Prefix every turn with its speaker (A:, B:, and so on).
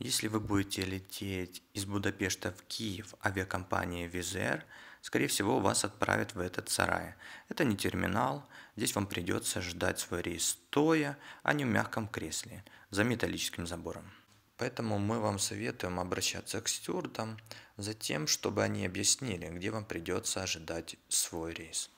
A: Если вы будете лететь из Будапешта в Киев авиакомпанией Визер, скорее всего, вас отправят в этот сарай. Это не терминал, здесь вам придется ждать свой рейс стоя, а не в мягком кресле за металлическим забором. Поэтому мы вам советуем обращаться к стюардам за тем, чтобы они объяснили, где вам придется ожидать свой рейс.